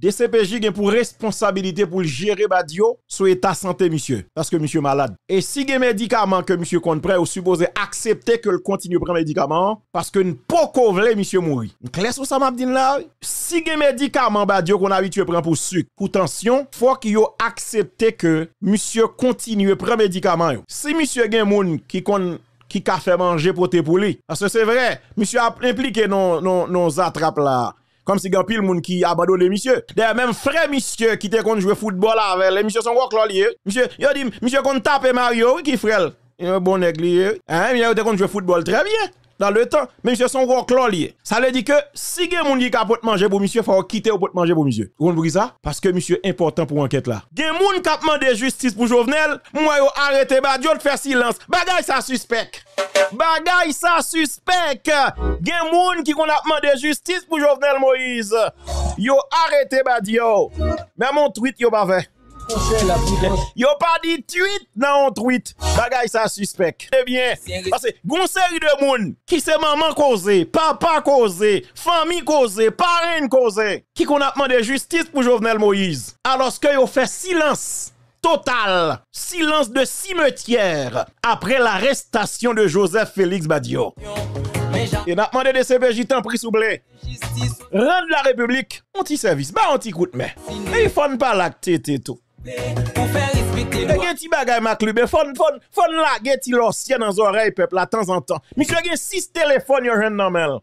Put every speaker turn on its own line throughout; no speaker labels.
DCPJ a pour responsabilité pour gérer Badio sur état santé monsieur parce que monsieur malade. Et si gen médicament que monsieur compte prêt ou supposé accepter que le continue prendre médicament parce que ne pas vle monsieur mourir. Clair sur ça m'a là, si gen médicament Badio qu'on habitué prendre pour sucre, pour tension, faut qu'il que monsieur continue prendre médicament Si monsieur a moun qui qui a fait manger pour te pour lui. Parce que c'est vrai, monsieur a impliqué nos attrapes là. Comme si grand pile monde qui abandonné monsieur. D'ailleurs même frère monsieur qui était contre jouer football avec les monsieur son gros clolier Monsieur, il dit monsieur qu'on taper Mario qui frère. bon néglier. Hein, il était contre jouer football très bien dans le temps, monsieur son gros lié. Ça veut dire que si quelqu'un moun qui capote manger pour monsieur, faut quitter pour manger pour monsieur. Vous comprenez ça Parce que monsieur est important pour l'enquête là. Gen moun qui demandé justice pour Jovenel, moi yo arrêté bah, de faire silence. Bagay ça suspect. Bagay ça suspect. Quelqu'un qui a demandé justice pour Jovenel Moïse. Yo arrêté Badiol. Même mon tweet yo pas fait. Yo pas dit tweet dans tweet. Bagay sa suspect. Eh bien, parce une série de moun qui se maman causé, papa causé, famille causé, parrain causé, qui qu'on a demandé justice pour Jovenel Moïse. Alors que yo fait silence total, silence de cimetière après l'arrestation de Joseph Félix Badio. Et n'a demandé de CPJ tant pris sous blé. Rendre la République, anti-service, bah anti-coup mais Et il faut pas l'acter tout gen ti bagay ma klube, fon, fon, fon la gen ti losye nan zorey pep la tan zan tan. Misyo gen 6 telefon yo jen nan men.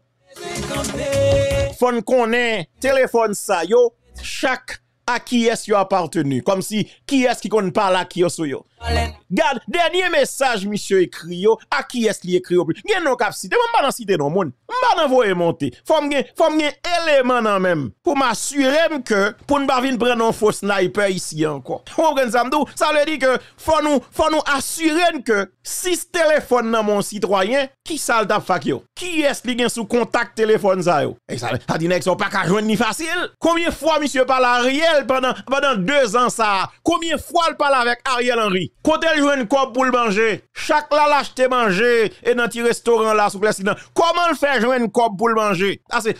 Fon konen, telefon sa yo, chak a ki es yo apartenu. Kom si ki es ki kon pala ki yo sou yo. Alen. Garde, dernier message, monsieur écrit, à qui est-ce qu'il écrit? Gen non cap cité, m'ba nan cité non moun. M'ba nan monter. Fom gen, fom gen élément nan même pour m'assurer que pour ne pas venir prendre un faux sniper ici encore. Ou gen samdou, ça veut dire que faut nous faut nous assurer que si ce téléphone nan mon citoyen, qui salta da fak yo? Qui est-ce qui gen sous contact téléphone ça yo? Et ça, ça dit n'exo pas ka joindre ni facile. Combien fois monsieur parle à Ariel pendant pendant deux ans ça? Combien fois il parle avec Ariel Henry? Quand une kop pour le manger. Chaque là l'acheter manger et dans petit restaurant là sous président. Comment le faire une kop pour le manger? Ah c'est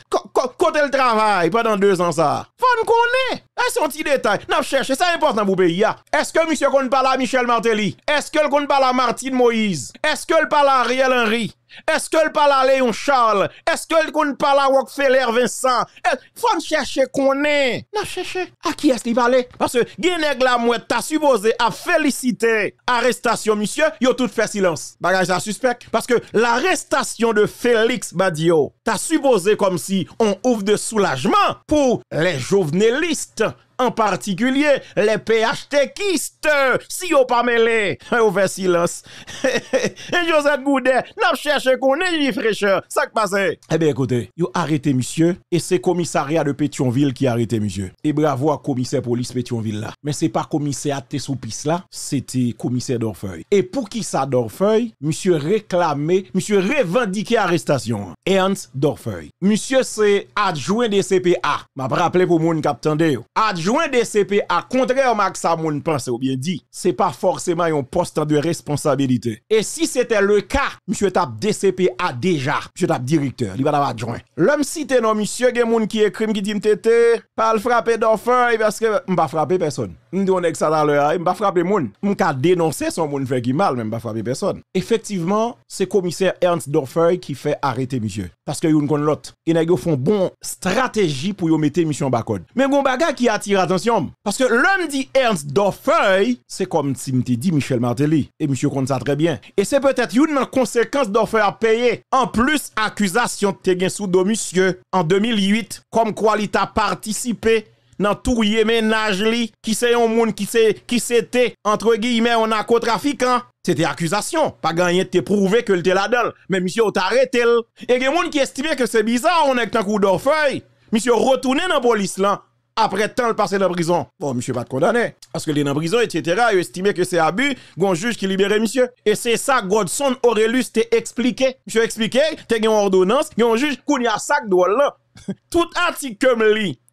Côté le travail pendant deux ans ça. Faut nous est. C'est un petit détail. N'a cherché, ça important pour le pays. Est-ce que monsieur qu'on parle à Michel Martelly? Est-ce que qu'on parle à Martine Moïse? Est-ce que parle à Ariel Henry? Est-ce que parle à Léon Charles? Est-ce que qu'on parle à Rockefeller Vincent? Eh, Faut chercher qu'on est. N'a cherché. À qui est-ce qu'il parle? Parce que Guénègue la mouette t'a supposé à féliciter arrestation monsieur, yo tout fait silence. Bagage à suspect. Parce que l'arrestation de Félix Badio t'a supposé comme si on ouvre de soulagement pour les jovenelistes en particulier les PHTKistes, si vous pas mêlé, vous faites silence. Et Josette Goudet, n'a cherché qu'on ait une fraîcheur, ça qui passe. Eh bien écoutez, vous arrêté monsieur, et c'est commissariat de Pétionville qui a arrêté monsieur. Et bravo à commissaire police Pétionville là. Mais c'est pas commissaire pis là, c'était commissaire d'Orfeuille. Et pour qui ça d'Orfeuille, monsieur réclamé, monsieur revendiqué arrestation. Hein. Ernst d'Orfeuille. Monsieur c'est adjoint de CPA. M'a rappelé pour monde captain de. Adjoint Joindre DCP, à contraire à ça que pense ou bien dit, c'est pas forcément un poste de responsabilité. Et si c'était le cas, monsieur tape DCP a déjà, monsieur tape directeur, il va adjoint. L'homme cité non monsieur gen qui écrit qui dit m'tété, pas le frapper d'enfant parce que m'pas frapper personne. On avons ça à l'heure, il ne pas frapper les gens. Je ne pas dénoncer son monde qui mal, mais il ne pas frapper personne. Effectivement, c'est le commissaire Ernst Dorfeuille qui fait arrêter monsieur. Parce que une l'autre. Il a fait une bonne stratégie pour mettre monsieur en Mais il y a qui attire l'attention Parce que l'homme dit Ernst Dorfeuil c'est comme si je dit Michel Martelly. Et monsieur compte ça très bien. Et c'est peut-être une conséquence d'offrir à payer. En plus, accusation de sous sous monsieur en 2008, comme quoi il a participé dans tout ménage li, qui c'est un monde qui c'est qui c'était entre guillemets un narcotrafiquant. Hein. C'était accusation, pas gagné de prouver que était là-dedans. Mais monsieur t'a arrêté. Et des monde qui estimait que c'est bizarre, on est un coup d'orfeuille. Monsieur retourne dans la police là après tant le passé dans la prison. Bon, monsieur pas condamné. Parce que les dans prison, etc., il estimé que c'est abus, gon juge qui libérait monsieur. Et c'est ça, Godson lu, t'a expliqué. Monsieur expliqué, T'as une ordonnance, un juge, qu'on y a sac de là. Tout article comme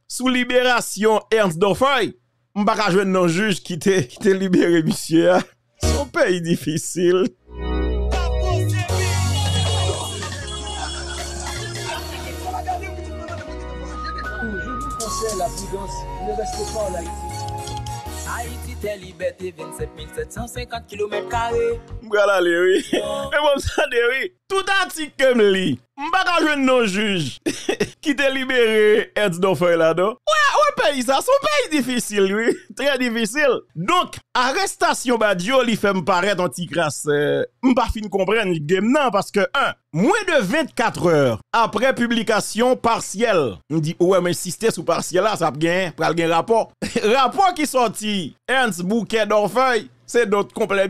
sous libération Ernst Doffey, m'baka joué non juge qui t'a libéré monsieur. Hein. Son pays difficile. Je La prudence ne restez pas en Haïti. Liberté 27750 km2 Mbwala liwi Mbwala liwi Touta ti kem li oh. e bon Mbaka jwen non juj Ki te libere Eti non fè la do Ouè ça, son pays difficile, oui. Très difficile. Donc, arrestation Dieu il fait me paraître anti grâce Euh, pas fin comprendre le game, non, parce que, un, moins de 24 heures après publication partielle, on dit, ouais, mais insister sur partielle là, ça a un rapport. rapport qui sorti, Ernst Bouquet d'Orfeuille, c'est d'autres complet,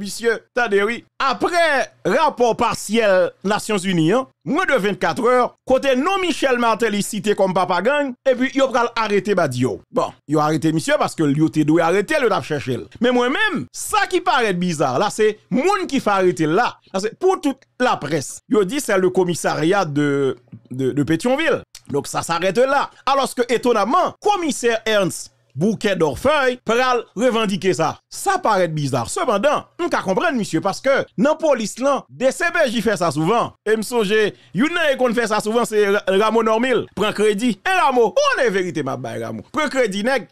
T'as Tade oui, après rapport partiel Nations Unies, hein, moins de 24 heures, côté non Michel est cité comme papa gang, et puis y a arrêté Badio. Bon, il a arrêté monsieur parce que lui, doit arrêter le rap Mais moi-même, ça qui paraît bizarre, là c'est moun qui fait arrêter là. pour toute la presse, a dit c'est le commissariat de, de, de Pétionville. Donc ça s'arrête là. Alors que étonnamment, commissaire Ernst bouquet d'orfeuille, pral revendiquer ça. Ça paraît bizarre. Cependant, on peut comprendre, monsieur, parce que dans police là, DCBJ fait ça souvent. Et me Vous qu'on fait ça souvent, c'est Ramon normal Prends crédit. Et l'amour, on est vérité, ma baye Ramou. Prends crédit, nègre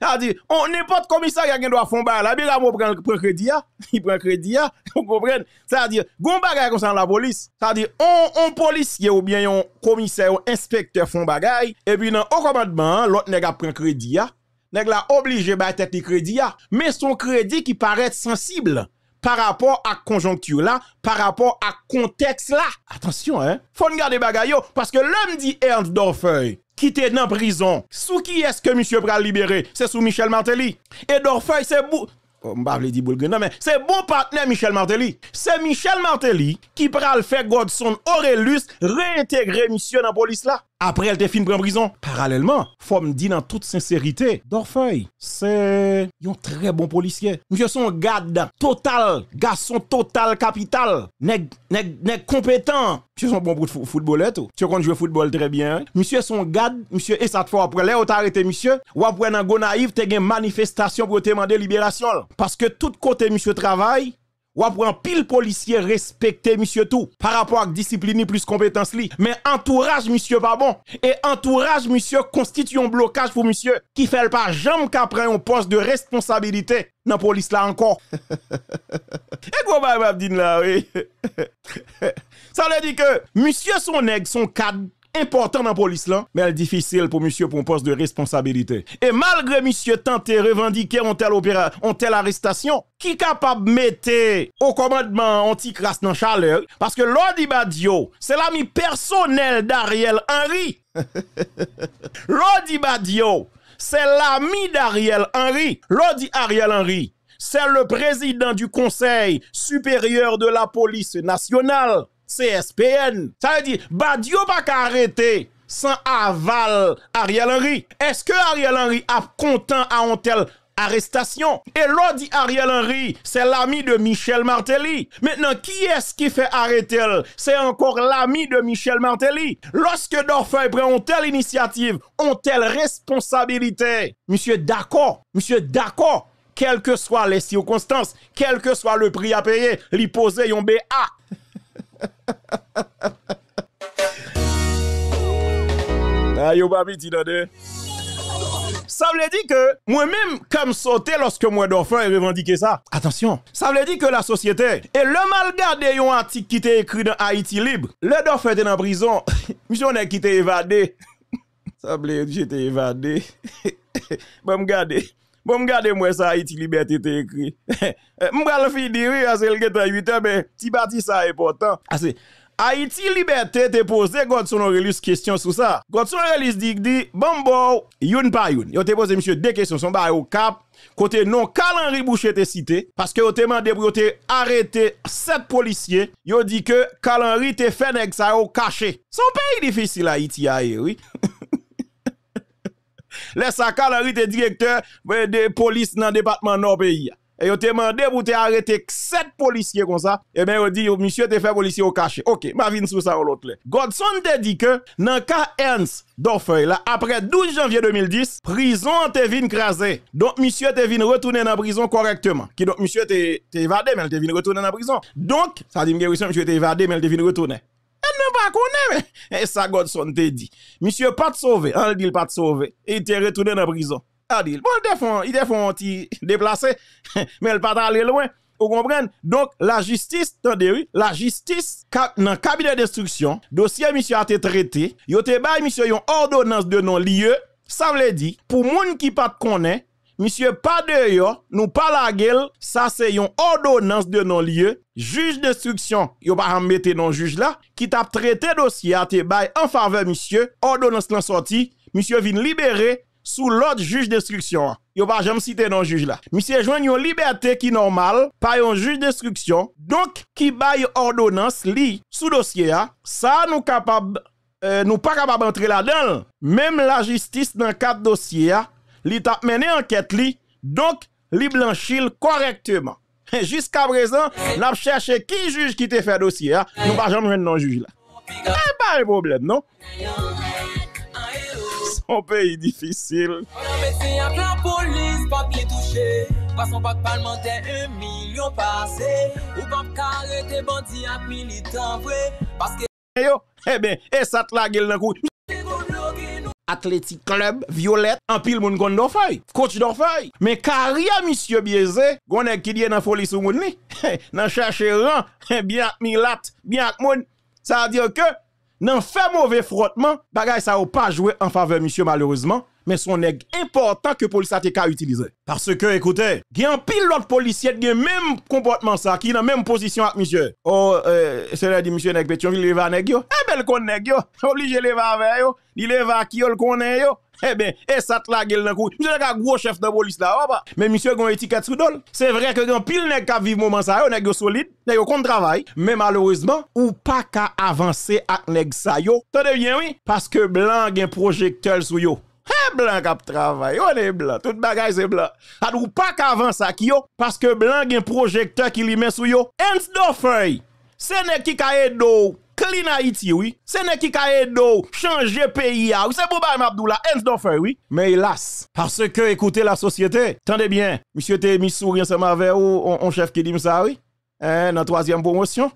a dit, on n'est pas de commissariat qui doit faire là, bien là, on prend le crédit, hein. il prend le crédit, hein. vous comprenez? Ça veut dire, gon bagaille comme ça la police. Ça veut dire, on, on policier ou bien un commissaire, un inspecteur font bagay, et puis dans au commandement, l'autre pris prend crédit, hein. nèg la obligé de ba tête crédit, mais son crédit qui paraît sensible par rapport à conjoncture là, par rapport à contexte là. Attention, hein. Faut garder les choses. parce que l'homme dit Ernst Dorfeuille, qui était dans prison. Sous qui est-ce que monsieur pral libéré C'est sous Michel Martelly. Et Dorfeuille, c'est bou... Oh, non, mais c'est bon partenaire Michel Martelly. C'est Michel Martelly qui pral fait Godson aurelus réintégrer monsieur dans la police là après elle te fin en prison. Parallèlement, faut me dire dans toute sincérité, Dorfeuille, c'est un très bon policier. Monsieur son garde total, garçon total capital, nèg nèg compétent. Monsieur son bon footballeur tout. Tu compte jouer football très bien. Hein. Monsieur son garde, monsieur et cette fois après là on arrêté monsieur, ou après dans go naïf, as une manifestation pour te demander libération parce que tout côté monsieur travaille ou après pile policier respecté, monsieur tout par rapport à discipline plus compétence li. Mais entourage monsieur pas bon. Et entourage monsieur constitue un blocage pour monsieur qui fait pas jamais qu'après un poste de responsabilité dans police là encore. Et quoi là oui. Ça veut dire que monsieur son nègre son cadre important dans la police là, mais elle difficile pour monsieur pour un poste de responsabilité. Et malgré monsieur tenter revendiquer en telle opéra, arrestation, qui capable mettre au commandement anti-crasse dans chaleur parce que Lodi Badio, c'est l'ami personnel d'Ariel Henry. Lodi Badio, c'est l'ami d'Ariel Henry. Lodi Ariel Henry, c'est le président du Conseil supérieur de la police nationale. CSPN. Ça veut dire, Badio pas qu'à sans aval Ariel Henry. Est-ce que Ariel Henry a content à une telle arrestation. Et l'autre dit Ariel Henry, c'est l'ami de Michel Martelly. Maintenant, qui est-ce qui fait arrêter C'est encore l'ami de Michel Martelly. Lorsque Dorfeuille prend une telle initiative, une telle responsabilité, monsieur d'accord, monsieur d'accord, quelles que soient les circonstances, quel que soit le prix à payer, lui poser un BA. ah, yo, ça veut dire que moi-même, comme sauter lorsque moi dauphin et revendiquer ça. Attention. Ça veut dire que la société et le mal gardé un article qui était écrit dans Haïti libre. Le dauphin était en prison. mais n'ai quitté évadé. Ça veut dire que j'étais évadé. bon, garder. Bon, regardez moi ça, Haïti Liberté t'es écrit. oui finir, c'est le gars 8 ans, mais ti bâti ça important. Haïti Liberté te ben, e posé Godson Aurelius question sur ça. Godson Aurelius dit dit bon bon youn pa youn. Yo te posé monsieur deux questions son ba au cap côté non kal Henry Boucher te cité parce que yo te mandé pour te arrêter sept policiers. Yo dit que kal Henry te fait nèg ça caché. Son pays difficile Haïti aïe oui. Les à Henry était directeur de police dans le département nord pays. Et ont demandé pour te arrêter 7 policiers comme ça. Et eh bien, ils dit, monsieur, te fait policier au cachet. Ok, ma vie sur ça ou l'autre. Godson te dit que, dans le cas Ernst Dorfeuil, après 12 janvier 2010, prison te été crasé. Donc, monsieur te venu retourner dans la prison correctement. Qui donc, monsieur te, évadé, mais il te venu retourner dans la prison. Donc, ça dit, monsieur te évadé, mais il te venu retourner. Elle ne pas connaît, mais et eh, ça Godson te dit. Monsieur pas hein, de sauver. il dit pas de sauver. Il t'est retourné dans la prison. Ah, dit, bon, il fond il font un déplacé, mais elle pas aller loin. Vous comprenez? Donc, la justice, oui, la justice, dans le cabinet d'instruction, dossier monsieur a été traité, il a été monsieur une ordonnance de non-lieu, ça veut dire, pour moun qui pas connaît, Monsieur pas de nous pas la gueule, ça c'est une ordonnance de non-lieu. Juge d'instruction, yo pas mettre non juge là, qui t'a traité dossier à te en faveur monsieur, ordonnance l'en sortie, monsieur vient libéré sous l'autre juge d'instruction. Yo pas jamais cité non juge là. Monsieur joigne une liberté qui normale par un juge d'instruction, donc qui bail ordonnance li sous dossier ça nous capable euh, nous pas capable d'entrer là-dedans. Même la justice dans quatre dossiers li tap mené enquête li, donc li blanchil correctement. Jusqu'à présent, n'a cherché qui juge qui te fait dossier, nous pas jamais non juge là. Eh, pas le problème, non? Son pays difficile. pas pak parlementaire, un million passé. Ou pap kare te bandi ap militan vwe Paske... eh yo, et ben, e sat la dans nan coup. Athletic Club, Violette, en pile moun kon Coach d'orfeuille. Mais carrière, monsieur Biézé, gonne qui dit dans folie sou moun li. nan cherche ran, bien ak milat, bien ak moun. Ça veut dire que, nan fait mauvais frottement, bagay sa ou pas joué en faveur monsieur malheureusement mais son nèg important que police a ka utilisé. Parce que, écoutez, il y un pile l'autre policier qui même comportement ça, qui est dans même position avec monsieur. Oh, euh, c'est là dit monsieur nèg Pétionville, il va nèg yo. Eh ben, le con nèg yo. Obligé le va avec yo. Il le va qui yo le yo. Eh bien, et ça te la gueule dans coup. Monsieur un gros chef de police là, Mais monsieur gon étiquette sous dol. C'est vrai que un pile nèg ka vive moment ça yo, nèg yo solide, nèg yo kon travail, mais malheureusement, ou pas ka avancer avec nèg ça yo. Tendez bien oui, parce que blanc gen projecteur sous yo blanc qui travaille. On est blanc. Tout bagage c'est blanc. Ah, ou pas qu'avant ça qui yo, parce que blanc a un projecteur qui lui met sous yo. Ends feuille. C'est ne qui ka edo. Clean Haiti oui. C'est ne qui ka edo. Changer pays, ah, oui. C'est pour bah Mabdoula, Hans do oui. Mais hélas, parce que écoutez la société. Tendez bien. Monsieur te mis sourire ensemble avec ou on, chef qui dit ça, oui. Eh, dans troisième promotion.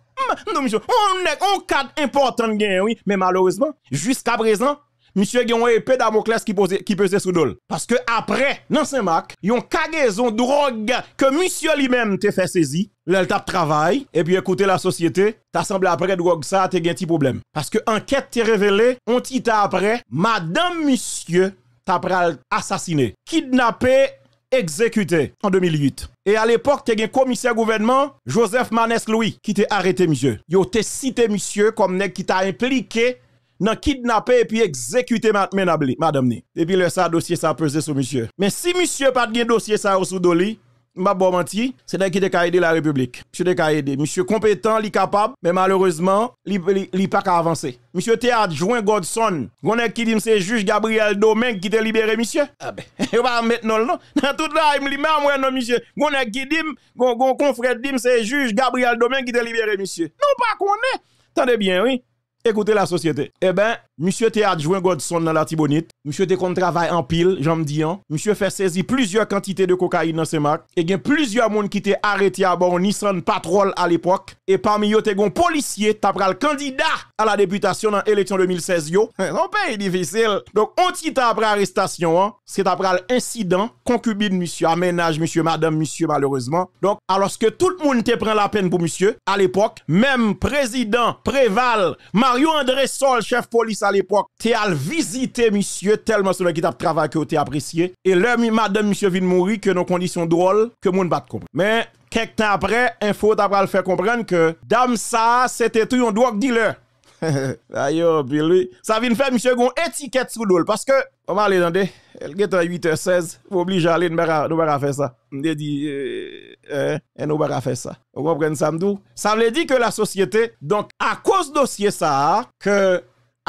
Non, monsieur, on est on cadre important, oui. Mais malheureusement, jusqu'à présent, monsieur eu yon épée Damoclès qui qui pesait sous dol parce que après dans Saint-Marc yon cargaison drogue que monsieur lui-même te fait saisir Là tap travail, et puis écoutez la société, t'as semblé après drogue ça, t'es un petit problème. Parce que enquête t'est révélée, on t'a après, madame monsieur, t'as assassiné, kidnappé, exécuté en 2008. Et à l'époque, t'as un commissaire gouvernement, Joseph Manes Louis, qui t'a arrêté, monsieur. Yo, t'es cité, monsieur, comme qui t'a impliqué nan kidnappé et puis exécuter madame ni. Depuis le ça dossier ça pesé sur monsieur. Mais si monsieur pas de dossier ça sous doli, m'a bon menti, c'est de qui te aider la République. Monsieur te aider, monsieur compétent, li capable, mais malheureusement, il il pas qu'à avancer. Monsieur te adjoint Godson, on est qui dit c'est juge Gabriel Domingue qui te libéré monsieur. Ah ben, on va mettre non non. Dans toute la il me moi non monsieur. On est qui dit gon confrère dit c'est juge Gabriel Domingue qui te libéré monsieur. Non pas qu'on est. bien oui écouter la société. Eh bien, Monsieur te adjoint Godson dans la Tibonite. Monsieur te contre travail en pile, j'en me dis. Hein. Monsieur fait saisir plusieurs quantités de cocaïne dans ses marques. Et il plusieurs monde qui étaient arrêté à bord Nissan Patrol à l'époque. Et parmi eux, t'es un policier, t'as le candidat à la députation dans l'élection 2016. Yo. Un pays difficile. Donc, on t'a après arrestation, hein. c'est après l'incident, concubine, monsieur, aménage, monsieur, madame, monsieur, malheureusement. Donc, alors que tout le monde te prend la peine pour monsieur, à l'époque, même président Préval, Mario André Sol, chef police à l'époque, t'es as visiter monsieur tellement sur qui t'a travaillé que as apprécié. Et là, madame monsieur vient mourir que nos conditions drôles que monde pas comprendre. Mais quelques temps après, info d'abord le faire comprendre que dame ça c'était tout un drug dealer. D'ailleurs, oh, puis lui, ça vient faire monsieur gon étiquette sous l'eau parce que on va aller dans des elle est à 8h16, vous obligez à aller, nous pas faire ça. On dit, euh, euh hein, nous pas faire ça. Vous comprenez ça, Ça veut dire que la société, donc, à cause de dossier ça, que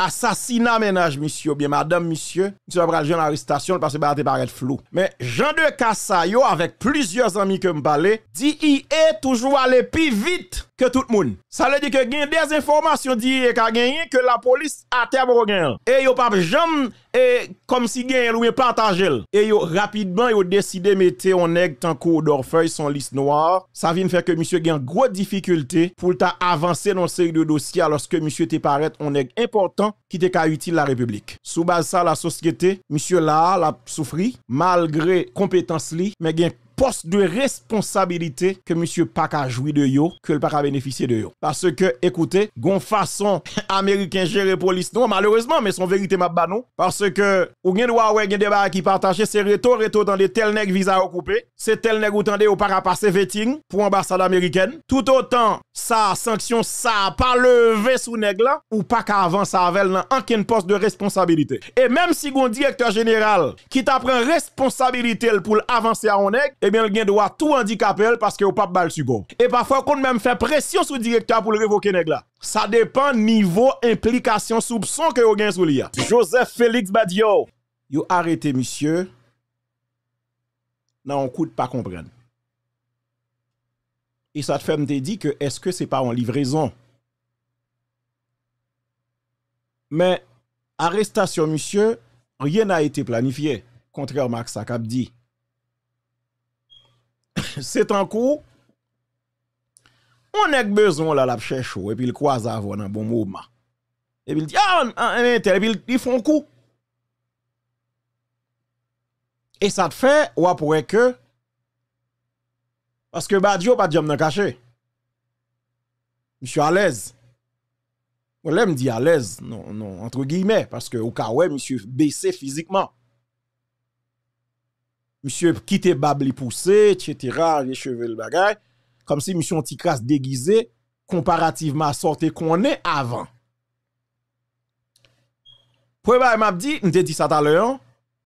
assassinat ménage monsieur bien madame monsieur monsieur va jeune arrestation parce que bah paraître flou mais Jean de Cassayo avec plusieurs amis que me parler dit il est toujours allé plus vite que tout le monde ça veut dire que gen des informations disent ka gagné que la police a été. Et yo pas jam et comme si gen ou partagé. Et yo rapidement yo décidé mettre on nèg tant cours d'orfeuille son liste noire. Ça vient faire que monsieur une gros difficulté pour avancer dans série de dossiers alors que monsieur te paraît on nèg important qui te ka utile la République. Sous base ça la société, monsieur là la, souffrit souffri malgré compétence li mais gagne poste de responsabilité que monsieur paka jouit de yo, que le paka bénéficie de yo. Parce que, écoutez, gon façon américain gérer police, non, malheureusement, mais son vérité m'a pas non. Parce que, ou gen droit ouè gen débat qui partage, c'est retour retour dans à tel nèg visa coupé, c'est tel nèg ou tende ou pas passer vetting pour ambassade américaine. Tout autant, Sa sanction, ça, pas levé sous nèg là, ou pas qu'à avancer avec nan aucun poste de responsabilité. Et même si gon directeur général qui t'apprend responsabilité pour avancer à un eh bien, il gagne droit tout handicapé parce que au pas bal support. Et parfois, qu'on même fait pression sur le directeur pour le révoquer Ça dépend niveau implication soupçon que vous gagne sur Joseph Félix Badio, vous arrêtez, monsieur. Non, on coûte pas comprendre. Et ça te fait me dit que est-ce que c'est pas en livraison? Mais arrestation monsieur, rien n'a été planifié, contrairement à ce qu'a dit. c'est en cours. On a besoin là la cherche et puis il croise avant dans bon moment. Et puis il dit ah et puis ils font coup. Et ça te fait ou après que parce que Badio pas de caché. suis à l'aise. Ou me dit à l'aise non non entre guillemets parce que au cas où monsieur baissé physiquement monsieur quitte babli poussé, etc., les cheveux, le bagay. comme si monsieur crasse déguisé, comparativement à sorte qu'on est avant. Pour m'a dit, nous dit ça tout à l'heure, hein.